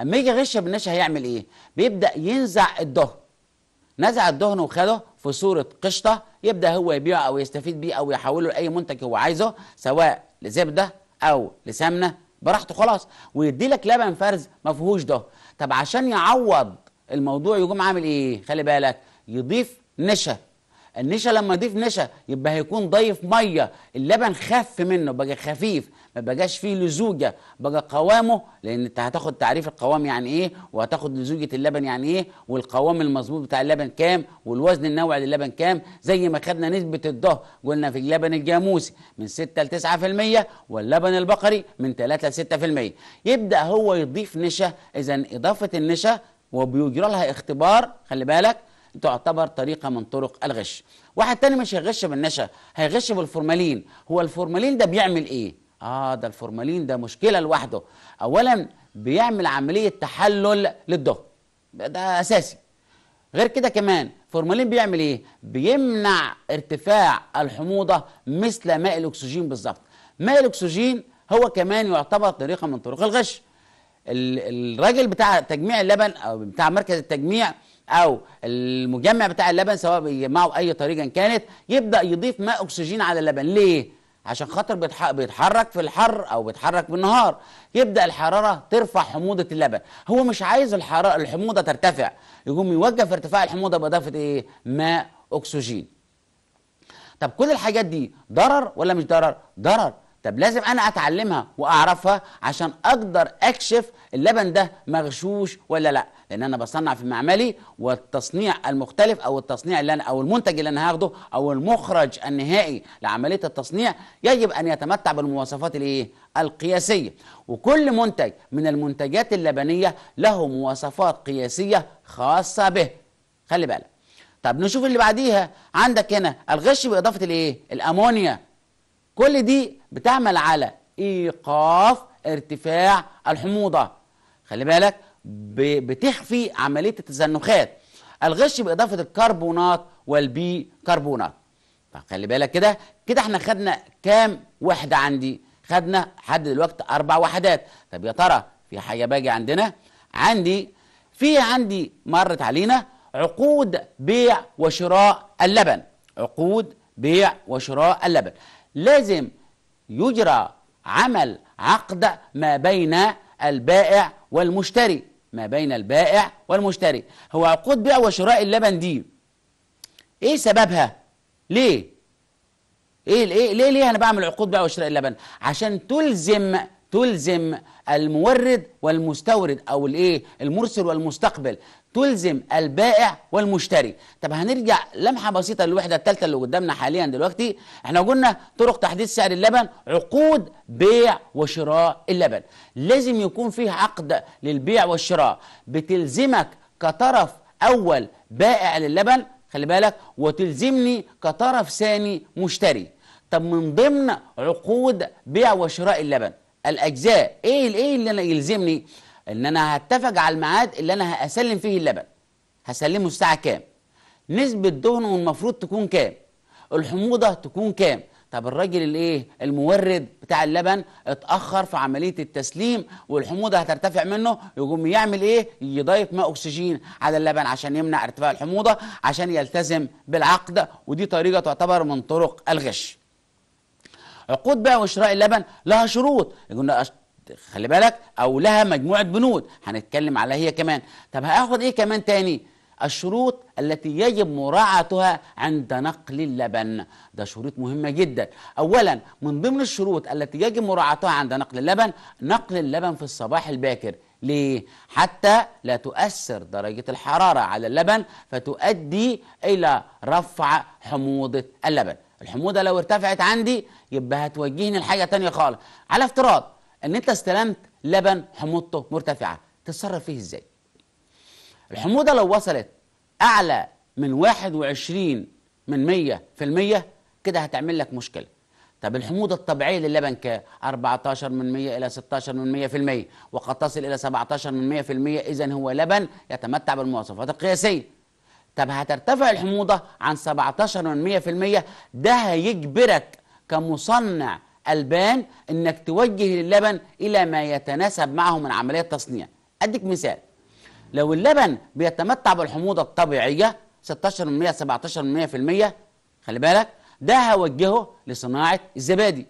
اما يجي غش بالنشا هيعمل ايه بيبدا ينزع الدهن نزع الدهن وخده في صورة قشطة يبدأ هو يبيعه أو يستفيد بيه أو يحوله لأي منتج هو عايزه سواء لزبدة أو لسمنة براحته خلاص ويدي لك لبن فرز ما فيهوش دهن طب عشان يعوض الموضوع يقوم عامل إيه خلي بالك يضيف نشا النشا لما يضيف نشا يبقى هيكون ضيف ميه اللبن خف منه بقى خفيف ما بقاش فيه لزوجه بقى قوامه لان انت هتاخد تعريف القوام يعني ايه وهتاخد لزوجه اللبن يعني ايه والقوام المظبوط بتاع اللبن كام والوزن النوعي للبن كام زي ما خدنا نسبه الضهر قلنا في اللبن الجاموسي من 6 ل 9% واللبن البقري من 3 ل 6% يبدا هو يضيف نشا اذا اضافه النشا وبيجرى لها اختبار خلي بالك تعتبر طريقه من طرق الغش واحد تاني مش هيغش بالنشا هيغش بالفورمالين هو الفورمالين ده بيعمل ايه اه ده الفورمالين ده مشكله لوحده اولا بيعمل عمليه تحلل للدهن ده اساسي غير كده كمان فورمالين بيعمل ايه بيمنع ارتفاع الحموضه مثل ماء الاكسجين بالظبط ماء الاكسجين هو كمان يعتبر طريقه من طرق الغش الراجل بتاع تجميع اللبن او بتاع مركز التجميع او المجمع بتاع اللبن سواء بيجمعه اي طريقه كانت يبدا يضيف ماء اكسجين على اللبن ليه عشان خاطر بيتحرك في الحر او بيتحرك بالنهار يبدا الحراره ترفع حموضه اللبن هو مش عايز الحراره الحموضه ترتفع يقوم يوقف ارتفاع الحموضه باضافه ايه ماء اكسجين طب كل الحاجات دي ضرر ولا مش ضرر ضرر طب لازم انا اتعلمها واعرفها عشان اقدر اكشف اللبن ده مغشوش ولا لا لان انا بصنع في معملي والتصنيع المختلف او التصنيع اللي انا او المنتج اللي انا هاخده او المخرج النهائي لعمليه التصنيع يجب ان يتمتع بالمواصفات الايه القياسيه وكل منتج من المنتجات اللبنيه له مواصفات قياسيه خاصه به خلي بالك طب نشوف اللي بعديها عندك هنا الغش باضافه الايه الامونيا كل دي بتعمل على ايقاف ارتفاع الحموضه خلي بالك بتخفي عمليه التزنخات الغش باضافه الكربونات والبي كربونات فخلي بالك كده كده احنا خدنا كام وحده عندي خدنا لحد دلوقتي اربع وحدات طب يا ترى في حاجه باجي عندنا عندي في عندي مرت علينا عقود بيع وشراء اللبن عقود بيع وشراء اللبن لازم يجرى عمل عقد ما بين البائع والمشتري ما بين البائع والمشتري هو عقود بيع وشراء اللبن دي ايه سببها ليه ايه ليه ليه, ليه انا بعمل عقود بيع وشراء اللبن عشان تلزم تلزم المورد والمستورد او الايه المرسل والمستقبل تلزم البائع والمشتري طب هنرجع لمحه بسيطه للوحده الثالثه اللي قدامنا حاليا دلوقتي احنا قلنا طرق تحديد سعر اللبن عقود بيع وشراء اللبن لازم يكون فيه عقد للبيع والشراء بتلزمك كطرف اول بائع للبن خلي بالك وتلزمني كطرف ثاني مشتري طب من ضمن عقود بيع وشراء اللبن الاجزاء ايه ايه اللي انا يلزمني ان انا هتفق على الميعاد اللي انا هسلم فيه اللبن هسلمه الساعه كام نسبه دهنه المفروض تكون كام الحموضه تكون كام طب الراجل الايه المورد بتاع اللبن اتاخر في عمليه التسليم والحموضه هترتفع منه يقوم يعمل ايه يضيف ماء اكسجين على اللبن عشان يمنع ارتفاع الحموضه عشان يلتزم بالعقد ودي طريقه تعتبر من طرق الغش عقود بيع وشراء اللبن لها شروط خلي بالك او لها مجموعه بنود هنتكلم عليها هي كمان طب هاخد ايه كمان تاني الشروط التي يجب مراعاتها عند نقل اللبن ده شروط مهمة جدا أولا من ضمن الشروط التي يجب مراعاتها عند نقل اللبن نقل اللبن في الصباح الباكر ليه؟ حتى لا تؤثر درجة الحرارة على اللبن فتؤدي إلى رفع حموضة اللبن الحموضة لو ارتفعت عندي يبقى هتوجهني لحاجة تانية خالص على افتراض ان انت استلمت لبن حموضته مرتفعه تتصرف فيه ازاي الحموضه لو وصلت اعلى من 21 من 100% كده هتعمل لك مشكله طب الحموضه الطبيعيه للبن ك 14 من 100 الى 16 من 100% وقد تصل الى 17 من 100% اذا هو لبن يتمتع بالمواصفات القياسيه طب هترتفع الحموضه عن 17 من 100% ده هيجبرك كمصنع البان انك توجه اللبن الى ما يتناسب معه من عمليه تصنيع اديك مثال لو اللبن بيتمتع بالحموضه الطبيعيه 16% 17% خلي بالك ده هوجهه لصناعه الزبادي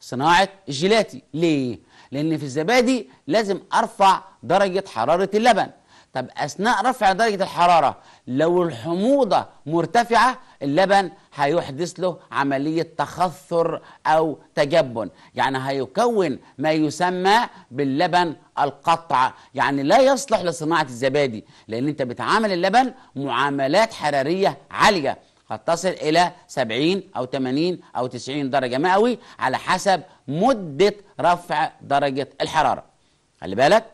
صناعه الجيلاتي ليه لان في الزبادي لازم ارفع درجه حراره اللبن طب أثناء رفع درجة الحرارة لو الحموضة مرتفعة اللبن هيحدث له عملية تخثر أو تجبن يعني هيكون ما يسمى باللبن القطع يعني لا يصلح لصناعة الزبادي لأن أنت بتعامل اللبن معاملات حرارية عالية قد تصل إلى 70 أو 80 أو 90 درجة مئوي على حسب مدة رفع درجة الحرارة خلي بالك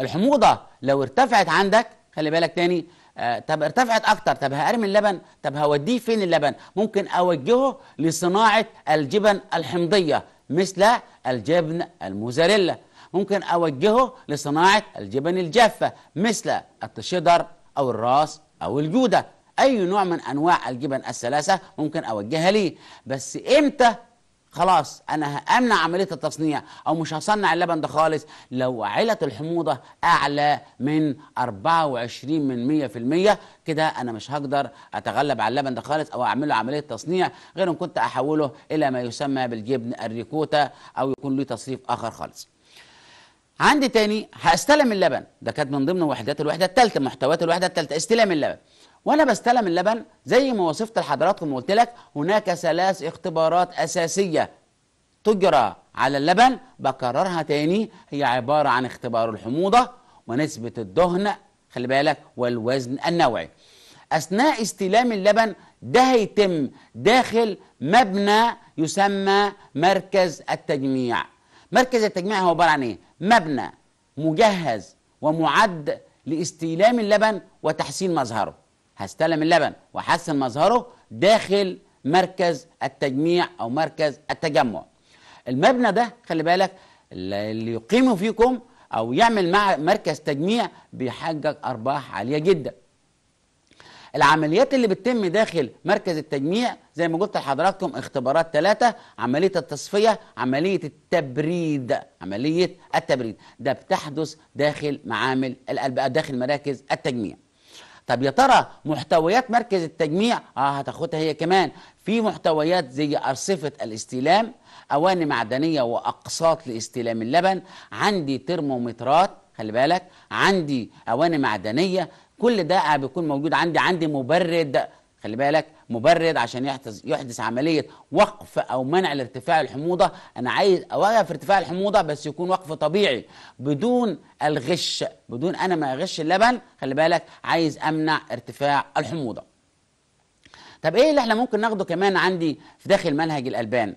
الحموضة لو ارتفعت عندك خلي بالك تاني آه طب ارتفعت اكتر طب هارمي اللبن طب هوديه فين اللبن ممكن اوجهه لصناعه الجبن الحمضيه مثل الجبن الموزاريلا ممكن اوجهه لصناعه الجبن الجافه مثل التشيدر او الراس او الجوده اي نوع من انواع الجبن الثلاثه ممكن اوجهها ليه بس امتى خلاص انا همنع عمليه التصنيع او مش هصنع اللبن ده خالص لو عله الحموضه اعلى من 24 من 100% كده انا مش هقدر اتغلب على اللبن ده خالص او اعمله عمليه تصنيع غير ان كنت احوله الى ما يسمى بالجبن الريكوتا او يكون له تصريف اخر خالص عندي تاني هستلم اللبن ده كانت من ضمن وحدات الوحده الثالثه محتويات الوحده الثالثه استلام اللبن وانا بستلم اللبن زي ما وصفت لحضراتكم وقلت لك هناك ثلاث اختبارات أساسية تجرى على اللبن بكررها تاني هي عبارة عن اختبار الحموضة ونسبة الدهن خلي بالك والوزن النوعي أثناء استلام اللبن ده هيتم داخل مبنى يسمى مركز التجميع مركز التجميع هو عبارة عن إيه؟ مبنى مجهز ومعد لاستلام اللبن وتحسين مظهره هستلم اللبن واحسن مظهره داخل مركز التجميع او مركز التجمع المبنى ده خلي بالك اللي يقيمه فيكم او يعمل مع مركز تجميع بيحقق ارباح عاليه جدا العمليات اللي بتتم داخل مركز التجميع زي ما قلت لحضراتكم اختبارات ثلاثة عملية التصفية عملية التبريد عملية التبريد ده بتحدث داخل معامل داخل مراكز التجميع طب يا ترى محتويات مركز التجميع اه هتاخدها هي كمان في محتويات زي أرصفة الاستلام أواني معدنية وأقساط لاستلام اللبن عندي ترمومترات خلي بالك عندي أواني معدنية كل ده بيكون موجود عندي عندي مبرد خلي بالك مبرد عشان يحدث يحدث عمليه وقف او منع لارتفاع الحموضه انا عايز اوقف ارتفاع الحموضه بس يكون وقف طبيعي بدون الغش بدون انا ما اغش اللبن خلي بالك عايز امنع ارتفاع الحموضه طب ايه اللي احنا ممكن ناخده كمان عندي في داخل منهج الالبان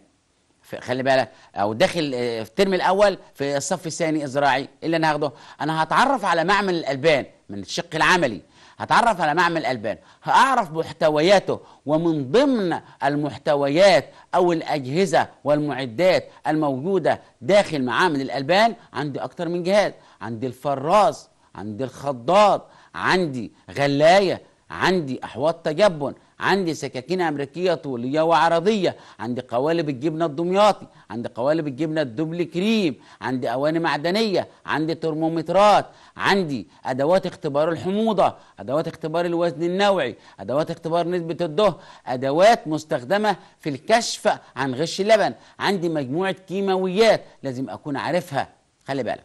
خلي بالك او داخل آه، في الترم الاول في الصف الثاني الزراعي إيه اللي انا هاخده انا هتعرف على معمل الالبان من الشق العملي هتعرف على معمل البان هاعرف محتوياته ومن ضمن المحتويات او الاجهزه والمعدات الموجوده داخل معامل الالبان عندي اكتر من جهاز عندي الفراز عندي الخضاض عندي غلايه عندي احواض تجبن عندي سكاكين امريكيه طوليه وعرضيه عندي قوالب الجبنه الدمياطي عندي قوالب الجبنه الدبل كريم عندي اواني معدنيه عندي ترمومترات عندي ادوات اختبار الحموضه ادوات اختبار الوزن النوعي ادوات اختبار نسبه الدهن ادوات مستخدمه في الكشف عن غش اللبن عندي مجموعه كيماويات لازم اكون عارفها خلي بالك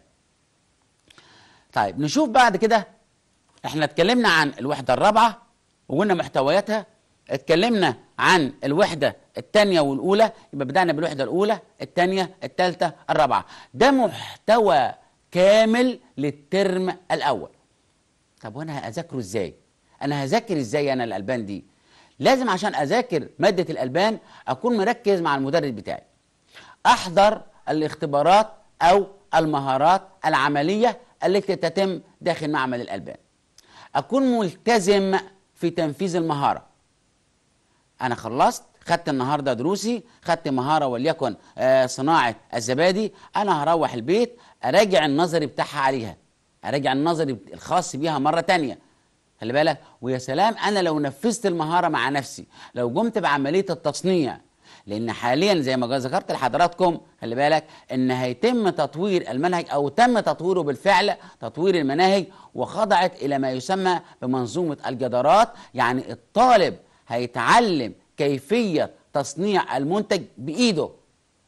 طيب نشوف بعد كده احنا اتكلمنا عن الوحده الرابعه وقلنا محتوياتها اتكلمنا عن الوحدة الثانية والأولى يبقى بدأنا بالوحدة الأولى الثانية الثالثة الرابعة ده محتوى كامل للترم الأول طب وأنا هذاكره إزاي؟ أنا هذاكر إزاي أنا الألبان دي؟ لازم عشان أذاكر مادة الألبان أكون مركز مع المدرب بتاعي أحضر الاختبارات أو المهارات العملية التي تتم داخل معمل الألبان أكون ملتزم في تنفيذ المهارة انا خلصت خدت النهارده دروسي خدت مهاره وليكن آه، صناعه الزبادي انا هروح البيت اراجع النظري بتاعها عليها اراجع النظري الخاص بيها مره تانية خلي بالك ويا سلام انا لو نفذت المهاره مع نفسي لو قمت بعمليه التصنيع لان حاليا زي ما ذكرت لحضراتكم خلي بالك ان هيتم تطوير المنهج او تم تطويره بالفعل تطوير المناهج وخضعت الى ما يسمى بمنظومه الجدارات يعني الطالب هيتعلم كيفية تصنيع المنتج بإيده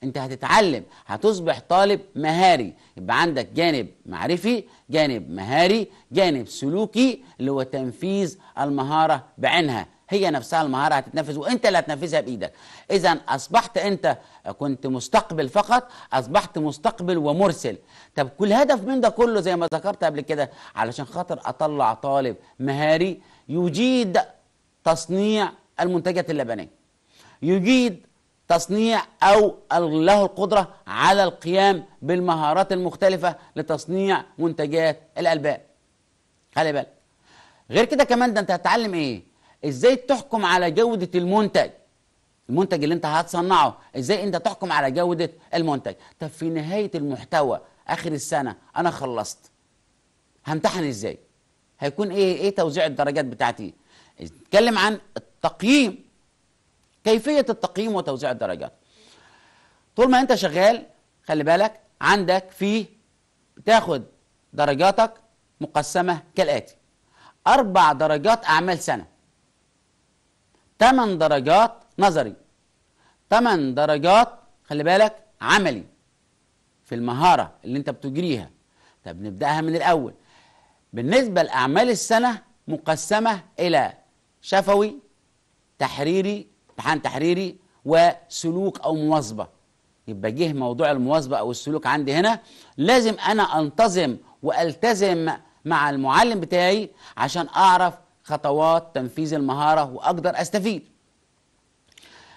انت هتتعلم هتصبح طالب مهاري يبقى عندك جانب معرفي جانب مهاري جانب سلوكي اللي هو تنفيذ المهارة بعينها هي نفسها المهارة هتتنفذ وانت اللي هتنفذها بايدك اذا اصبحت انت كنت مستقبل فقط اصبحت مستقبل ومرسل طب كل هدف من ده كله زي ما ذكرت قبل كده علشان خاطر اطلع طالب مهاري يجيد تصنيع المنتجات اللبنيه يجيد تصنيع او له القدره على القيام بالمهارات المختلفه لتصنيع منتجات الالبان خلي بالك غير كده كمان ده انت هتتعلم ايه ازاي تحكم على جوده المنتج المنتج اللي انت هتصنعه ازاي انت تحكم على جوده المنتج طب في نهايه المحتوى اخر السنه انا خلصت همتحن ازاي هيكون ايه ايه توزيع الدرجات بتاعتي نتكلم عن التقييم كيفية التقييم وتوزيع الدرجات طول ما انت شغال خلي بالك عندك في تاخد درجاتك مقسمة كالآتي أربع درجات أعمال سنة ثمان درجات نظري ثمان درجات خلي بالك عملي في المهارة اللي انت بتجريها طب نبدأها من الأول بالنسبة لأعمال السنة مقسمة إلى شفوي تحريري امتحان تحريري وسلوك او مواظبه يبقى جه موضوع المواظبه او السلوك عندي هنا لازم انا انتظم والتزم مع المعلم بتاعي عشان اعرف خطوات تنفيذ المهاره واقدر استفيد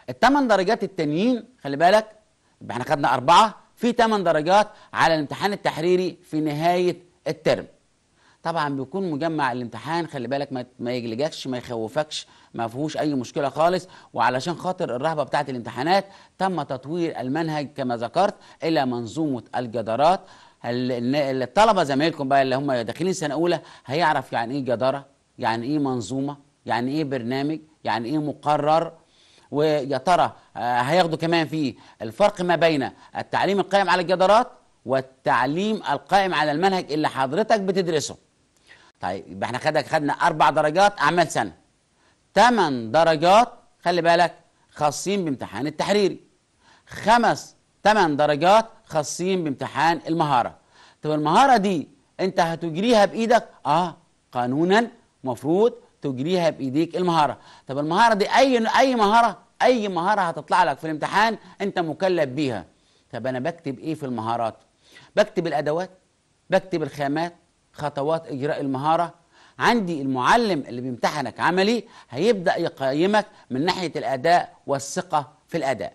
الثمان درجات التانيين خلي بالك يبقى احنا خدنا اربعه في ثمان درجات على الامتحان التحريري في نهايه الترم طبعا بيكون مجمع الامتحان خلي بالك ما, يجلجكش ما يخوفكش ما فيهوش اي مشكله خالص وعلشان خاطر الرهبه بتاعه الامتحانات تم تطوير المنهج كما ذكرت الى منظومه الجدارات الطلبه زمايلكم بقى اللي هم داخلين سنه اولى هيعرف يعني ايه جداره يعني ايه منظومه يعني ايه برنامج يعني ايه مقرر ويا ترى آه، هياخدوا كمان في الفرق ما بين التعليم القائم على الجدارات والتعليم القائم على المنهج اللي حضرتك بتدرسه طيب يبقى احنا خدك خدنا اربع درجات اعمال سنه ثمان درجات خلي بالك خاصين بامتحان التحريري خمس ثمان درجات خاصين بامتحان المهاره طب المهاره دي انت هتجريها بايدك اه قانونا مفروض تجريها بايديك المهاره طب المهاره دي اي اي مهاره اي مهاره هتطلع لك في الامتحان انت مكلف بيها طب انا بكتب ايه في المهارات بكتب الادوات بكتب الخامات خطوات اجراء المهاره عندي المعلم اللي بيمتحنك عملي هيبدا يقيمك من ناحيه الاداء والثقه في الاداء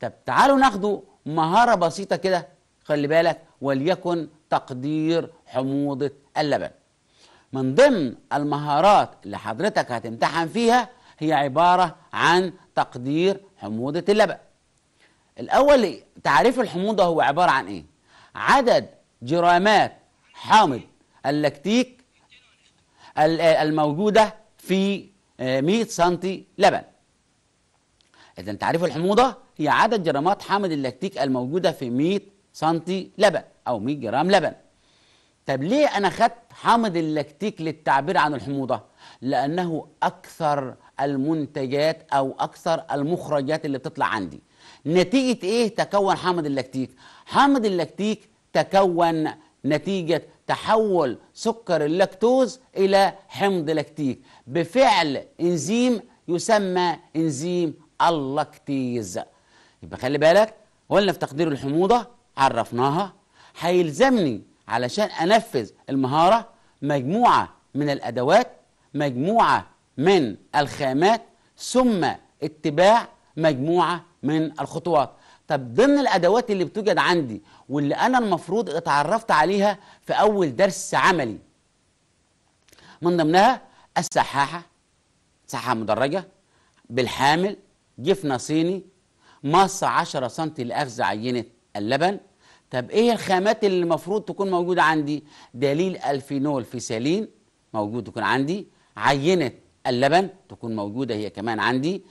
طب تعالوا ناخده مهاره بسيطه كده خلي بالك وليكن تقدير حموضه اللبن من ضمن المهارات اللي حضرتك هتمتحن فيها هي عباره عن تقدير حموضه اللبن الاول تعريف الحموضه هو عباره عن ايه عدد جرامات حامض اللاكتيك الموجودة في 100 آه، سم لبن إذا تعريف الحموضة هي عدد جرامات حامض اللاكتيك الموجودة في 100 سم لبن أو 100 جرام لبن طب ليه أنا خدت حامض اللاكتيك للتعبير عن الحموضة؟ لأنه أكثر المنتجات أو أكثر المخرجات اللي بتطلع عندي نتيجة إيه تكون حامض اللاكتيك؟ حامض اللاكتيك تكون نتيجة تحول سكر اللاكتوز إلى حمض لاكتيك بفعل إنزيم يسمى إنزيم اللاكتيز يبقى خلي بالك قلنا في تقدير الحموضة عرفناها هيلزمني علشان أنفذ المهارة مجموعة من الأدوات مجموعة من الخامات ثم اتباع مجموعة من الخطوات طب ضمن الادوات اللي بتوجد عندي واللي انا المفروض اتعرفت عليها في اول درس عملي من ضمنها السحاحه سحاحه مدرجه بالحامل جفنه صيني مص 10 سم لاخذ عينه اللبن طب ايه الخامات اللي المفروض تكون موجوده عندي دليل الفينول في سالين موجود تكون عندي عينه اللبن تكون موجوده هي كمان عندي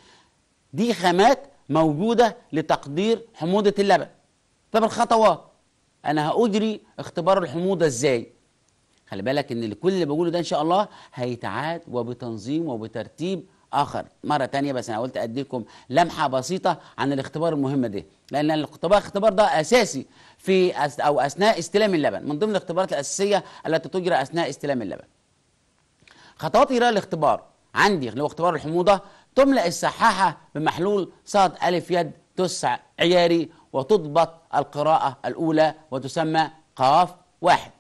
دي خامات موجودة لتقدير حموضة اللبن طب الخطوات أنا هأجري اختبار الحموضة إزاي خلي بالك إن كل اللي بقوله ده إن شاء الله هيتعاد وبتنظيم وبترتيب آخر مرة تانية بس أنا قلت أديكم لمحة بسيطة عن الاختبار المهم ده لأن الاختبار الاختبار ده أساسي في أو أثناء استلام اللبن من ضمن الاختبارات الأساسية التي تجرى أثناء استلام اللبن خطوات إجراء الاختبار عندي اللي هو اختبار الحموضة تملأ السحاحة بمحلول صاد ألف يد تسع عياري وتضبط القراءة الأولى وتسمى قاف واحد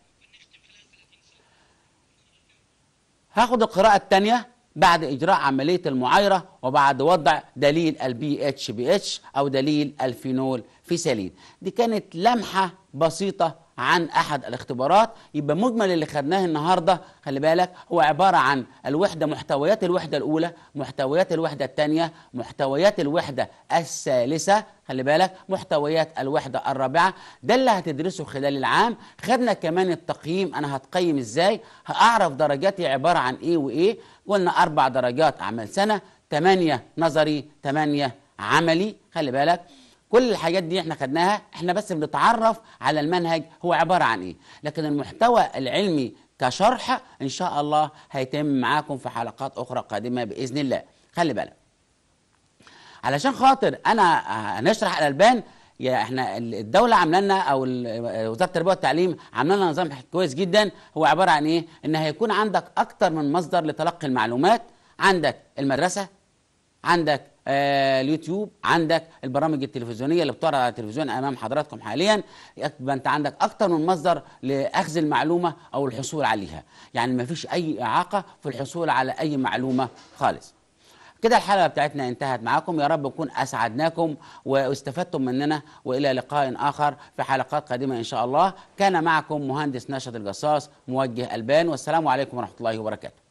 هاخد القراءة الثانية بعد إجراء عملية المعايرة وبعد وضع دليل البي اتش بي اتش أو دليل الفينول في سليل دي كانت لمحة بسيطة عن احد الاختبارات يبقى مجمل اللي خدناه النهارده خلي بالك هو عباره عن الوحده محتويات الوحده الاولى محتويات الوحده الثانيه محتويات الوحده الثالثه خلي بالك محتويات الوحده الرابعه ده اللي هتدرسه خلال العام خدنا كمان التقييم انا هتقيم ازاي هاعرف درجاتي عباره عن ايه وايه قلنا اربع درجات اعمال سنه ثمانيه نظري ثمانيه عملي خلي بالك كل الحاجات دي احنا خدناها احنا بس بنتعرف على المنهج هو عبارة عن ايه لكن المحتوى العلمي كشرح ان شاء الله هيتم معاكم في حلقات اخرى قادمة باذن الله خلي بالك علشان خاطر انا هنشرح الالبان يا احنا الدوله عامله لنا او وزاره التربيه والتعليم عامله لنا نظام كويس جدا هو عباره عن ايه؟ ان هيكون عندك اكتر من مصدر لتلقي المعلومات عندك المدرسه عندك آه، اليوتيوب عندك البرامج التلفزيونيه اللي بتعرض على التلفزيون امام حضراتكم حاليا يبقى انت عندك اكتر من مصدر لاخذ المعلومه او الحصول عليها يعني ما فيش اي اعاقه في الحصول على اي معلومه خالص كده الحلقه بتاعتنا انتهت معاكم يا رب اكون اسعدناكم واستفدتم مننا والى لقاء اخر في حلقات قادمه ان شاء الله كان معكم مهندس ناشط الجصاص موجه البان والسلام عليكم ورحمه الله وبركاته